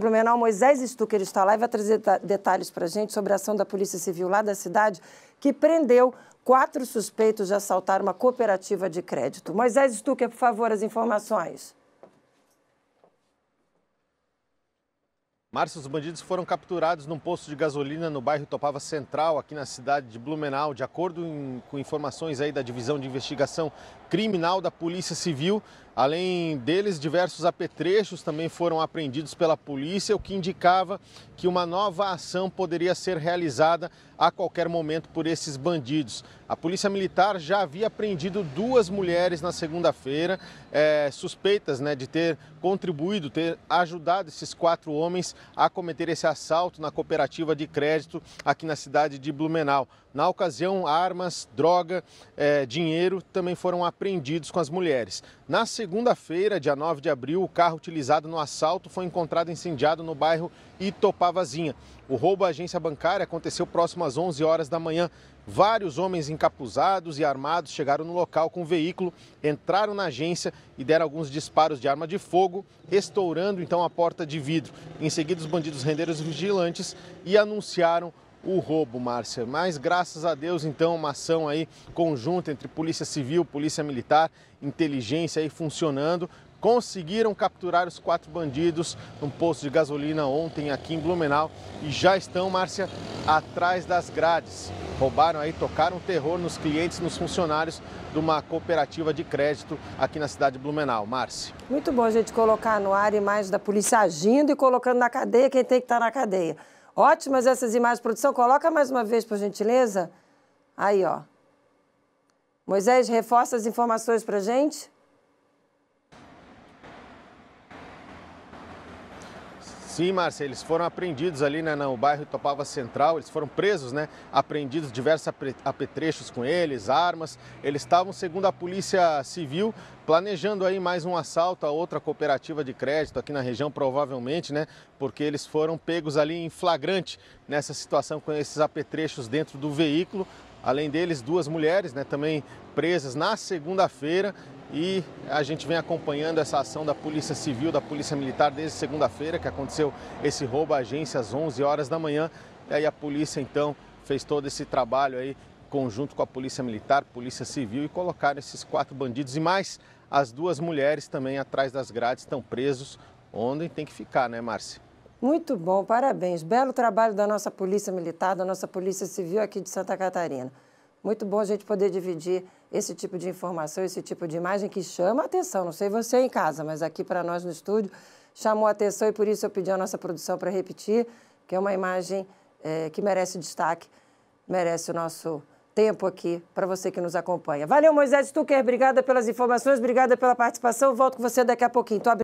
Blumenau, Moisés Stucker está lá e vai trazer detalhes para a gente sobre a ação da Polícia Civil lá da cidade, que prendeu quatro suspeitos de assaltar uma cooperativa de crédito. Moisés Stucker, por favor, as informações. Márcio, os bandidos foram capturados num posto de gasolina no bairro Topava Central, aqui na cidade de Blumenau. De acordo em, com informações aí da Divisão de Investigação Criminal da Polícia Civil, Além deles, diversos apetrechos também foram apreendidos pela polícia, o que indicava que uma nova ação poderia ser realizada a qualquer momento por esses bandidos. A polícia militar já havia apreendido duas mulheres na segunda-feira, é, suspeitas né, de ter contribuído, ter ajudado esses quatro homens a cometer esse assalto na cooperativa de crédito aqui na cidade de Blumenau. Na ocasião, armas, droga, é, dinheiro também foram apreendidos com as mulheres. Na segunda segunda-feira, dia 9 de abril, o carro utilizado no assalto foi encontrado incendiado no bairro Itopavazinha. O roubo à agência bancária aconteceu próximo às 11 horas da manhã. Vários homens encapuzados e armados chegaram no local com o um veículo, entraram na agência e deram alguns disparos de arma de fogo, estourando então a porta de vidro. Em seguida, os bandidos renderam os vigilantes e anunciaram o roubo, Márcia. Mas graças a Deus, então, uma ação aí conjunta entre Polícia Civil, Polícia Militar, inteligência aí funcionando. Conseguiram capturar os quatro bandidos num posto de gasolina ontem aqui em Blumenau e já estão, Márcia, atrás das grades. Roubaram aí, tocaram terror nos clientes, nos funcionários de uma cooperativa de crédito aqui na cidade de Blumenau. Márcia. Muito bom a gente colocar no ar imagens da polícia agindo e colocando na cadeia quem tem que estar tá na cadeia. Ótimas essas imagens, produção. Coloca mais uma vez, por gentileza. Aí, ó. Moisés, reforça as informações para gente. gente. Sim, Márcia, eles foram apreendidos ali né, no bairro Topava Central, eles foram presos, né? Apreendidos diversos apetrechos com eles, armas. Eles estavam, segundo a Polícia Civil, planejando aí mais um assalto a outra cooperativa de crédito aqui na região, provavelmente, né? Porque eles foram pegos ali em flagrante nessa situação com esses apetrechos dentro do veículo. Além deles, duas mulheres, né, também presas na segunda-feira e a gente vem acompanhando essa ação da Polícia Civil, da Polícia Militar desde segunda-feira, que aconteceu esse roubo à agência às 11 horas da manhã. E aí a polícia então fez todo esse trabalho aí conjunto com a Polícia Militar, Polícia Civil e colocaram esses quatro bandidos e mais as duas mulheres também atrás das grades estão presos, onde tem que ficar, né, Márcia? Muito bom, parabéns. Belo trabalho da nossa Polícia Militar, da nossa Polícia Civil aqui de Santa Catarina. Muito bom a gente poder dividir esse tipo de informação, esse tipo de imagem que chama a atenção. Não sei você em casa, mas aqui para nós no estúdio chamou a atenção e por isso eu pedi à nossa produção para repetir, que é uma imagem é, que merece destaque, merece o nosso tempo aqui para você que nos acompanha. Valeu, Moisés Stucker, obrigada pelas informações, obrigada pela participação. Volto com você daqui a pouquinho.